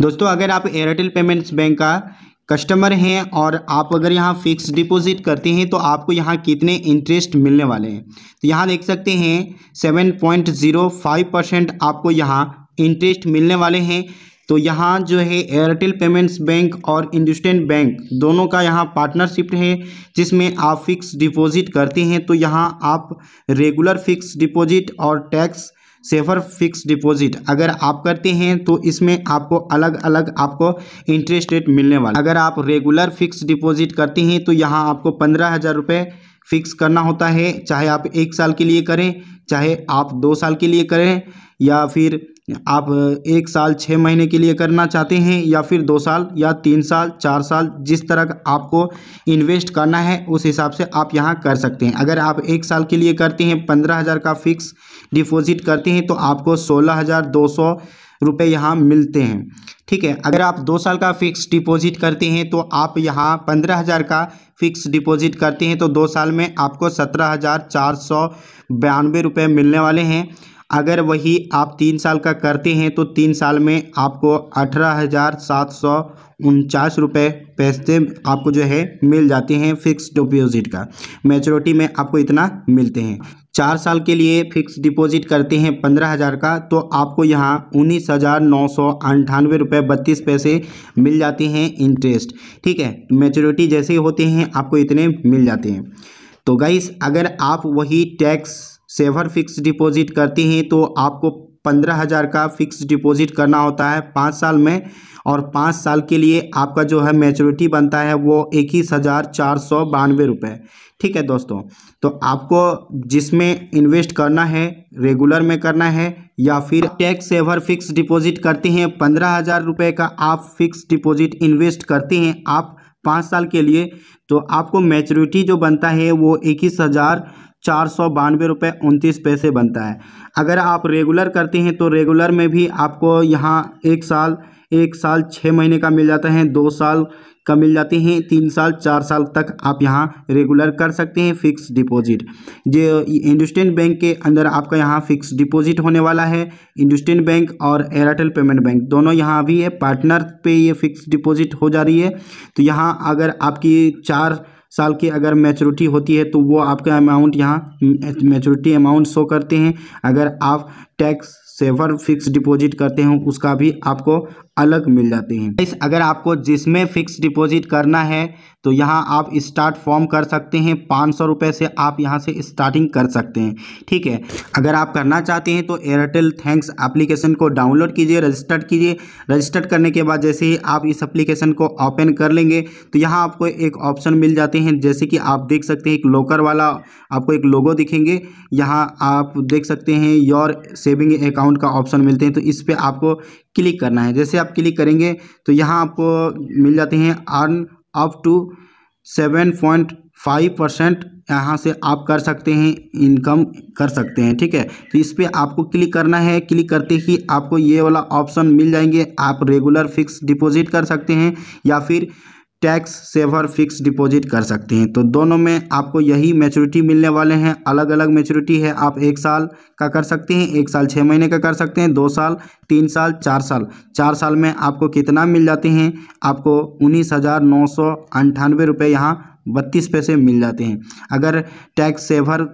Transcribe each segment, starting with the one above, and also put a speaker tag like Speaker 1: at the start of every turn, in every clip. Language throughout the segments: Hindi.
Speaker 1: दोस्तों अगर आप एयरटेल पेमेंट्स बैंक का कस्टमर हैं और आप अगर यहाँ फिक्स डिपॉजिट करते हैं तो आपको यहाँ कितने इंटरेस्ट मिलने वाले हैं तो यहाँ देख सकते हैं seven point zero five percent आपको यहाँ इंटरेस्ट मिलने वाले हैं तो यहाँ जो है एयरटेल पेमेंट्स बैंक और इंडस्टैंड बैंक दोनों का यहाँ पार्टनरशिप है जिसमें आप फिक्स डिपॉजिट करते हैं तो यहाँ आप रेगुलर फिक्स डिपॉजिट और टैक्स सेफर फिक्स डिपॉजिट अगर आप करते हैं तो इसमें आपको अलग अलग आपको इंटरेस्ट रेट मिलने वाला अगर आप रेगुलर फिक्स डिपॉजिट करते हैं तो यहाँ आपको पंद्रह हज़ार रुपये फिक्स करना होता है चाहे आप एक साल के लिए करें चाहे आप दो साल के लिए करें या फिर आप एक साल छः महीने के लिए करना चाहते हैं या फिर दो साल या तीन साल चार साल जिस तरह का आपको इन्वेस्ट करना है उस हिसाब से आप यहाँ कर सकते हैं अगर आप एक साल के लिए करते हैं पंद्रह हज़ार का फिक्स डिपॉजिट करते हैं तो आपको सोलह हज़ार दो सौ रुपये यहाँ मिलते हैं ठीक है अगर आप दो साल का फिक्स डिपॉजिट करते हैं तो आप यहाँ पंद्रह हज़ार का फिक्स डिपॉजिट करते हैं तो दो साल में आपको सत्रह हज़ार चार सौ बयानवे रुपये मिलने वाले हैं अगर वही आप तीन साल का करते हैं तो तीन साल में आपको अठारह हज़ार सात सौ उनचास रुपये पैसे आपको जो है मिल जाते हैं फिक्स डिपॉजिट का मेचोरिटी में आपको इतना मिलते हैं चार साल के लिए फिक्स डिपॉजिट करते हैं पंद्रह हज़ार का तो आपको यहाँ उन्नीस हज़ार नौ सौ अंठानवे रुपये बत्तीस पैसे मिल जाते हैं इंटरेस्ट ठीक है मेचोरिटी जैसे होते हैं आपको इतने मिल जाते हैं तो गाइस अगर आप वही टैक्स सेवर फिक्स डिपॉजिट करती हैं तो आपको पंद्रह हज़ार का फिक्स डिपॉजिट करना होता है पाँच साल में और पाँच साल के लिए आपका जो है मेचोरिटी बनता है वो इक्कीस हज़ार चार सौ बानवे रुपये ठीक है दोस्तों तो आपको जिसमें इन्वेस्ट करना है रेगुलर में करना है या फिर टैक्स सेवर फिक्स डिपॉजिट करते हैं पंद्रह हज़ार रुपये का आप फिक्स डिपॉजिट इन्वेस्ट करते हैं आप पाँच साल के लिए तो आपको मेचोरिटी जो बनता है वो इक्कीस हज़ार चार सौ बानवे रुपये उनतीस पैसे बनता है अगर आप रेगुलर करते हैं तो रेगुलर में भी आपको यहाँ एक साल एक साल छः महीने का मिल जाता है दो साल का मिल जाते हैं तीन साल चार साल तक आप यहाँ रेगुलर कर सकते हैं फिक्स डिपॉजिट जो इंडस्टैंड बैंक के अंदर आपका यहाँ फिक्स डिपॉजिट होने वाला है इंडस्टैंड बैंक और एयरटेल पेमेंट बैंक दोनों यहाँ भी है पार्टनर पे ये फिक्स डिपॉजिट हो जा रही है तो यहाँ अगर आपकी चार साल की अगर मेचोरिटी होती है तो वो आपका अमाउंट यहाँ मेचोरिटी अमाउंट शो करते हैं अगर आप टैक्स सेवर फिक्स डिपॉजिट करते हैं उसका भी आपको अलग मिल जाते हैं अगर आपको जिसमें फिक्स डिपॉजिट करना है तो यहाँ आप स्टार्ट फॉर्म कर सकते हैं पाँच सौ रुपये से आप यहाँ से स्टार्टिंग कर सकते हैं ठीक है अगर आप करना चाहते हैं तो एयरटेल थैंक्स एप्लीकेशन को डाउनलोड कीजिए रजिस्टर्ड कीजिए रजिस्टर्ड करने के बाद जैसे ही आप इस एप्लीकेशन को ओपन कर लेंगे तो यहाँ आपको एक ऑप्शन मिल जाते हैं जैसे कि आप देख सकते हैं एक लोकर वाला आपको एक लोगो दिखेंगे यहाँ आप देख सकते हैं योर सेविंग अकाउंट का ऑप्शन मिलते हैं तो इस पर आपको क्लिक करना है जैसे आप क्लिक करेंगे तो यहाँ आपको मिल जाते हैं earn up to seven point five percent यहाँ से आप कर सकते हैं इनकम कर सकते हैं ठीक है तो इस पर आपको क्लिक करना है क्लिक करते ही आपको ये वाला ऑप्शन मिल जाएंगे आप रेगुलर फिक्स डिपॉजिट कर सकते हैं या फिर टैक्स सेवर फिक्स डिपॉजिट कर सकते हैं तो दोनों में आपको यही मेचोरिटी मिलने वाले हैं अलग अलग मेचोरिटी है आप एक साल का कर सकते हैं एक साल छः महीने का कर सकते हैं दो साल तीन साल चार साल चार साल में आपको कितना मिल जाते हैं आपको उन्नीस हज़ार नौ सौ अंठानवे रुपये यहाँ बत्तीस पैसे मिल जाते हैं अगर टैक्स सेवर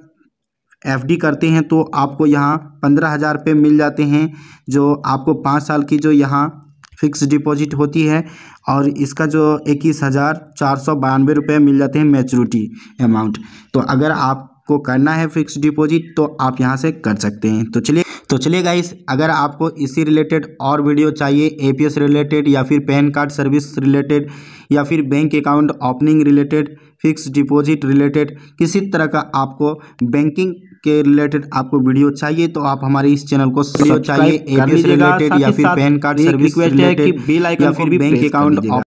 Speaker 1: डी करते हैं तो आपको यहाँ पंद्रह हज़ार रुपये मिल जाते हैं जो आपको पाँच साल की जो यहाँ फिक्स डिपॉजिट होती है और इसका जो इक्कीस हज़ार चार सौ बानवे रुपये मिल जाते हैं मेचोरिटी अमाउंट तो अगर आपको करना है फिक्स डिपॉजिट तो आप यहाँ से कर सकते हैं तो चलिए तो चलिए गाइस अगर आपको इसी रिलेटेड और वीडियो चाहिए एपीएस रिलेटेड या फिर पैन कार्ड सर्विस रिलेटेड या फिर bank account opening related fix deposit related किसी तरह का आपको बैंकिंग के रिलेटेड आपको वीडियो चाहिए तो आप हमारे इस चैनल को चाहिए एबीएस रिलेटेड या फिर पैन कार्ड सर्विस रिलेटेड या फिर बैंक अकाउंट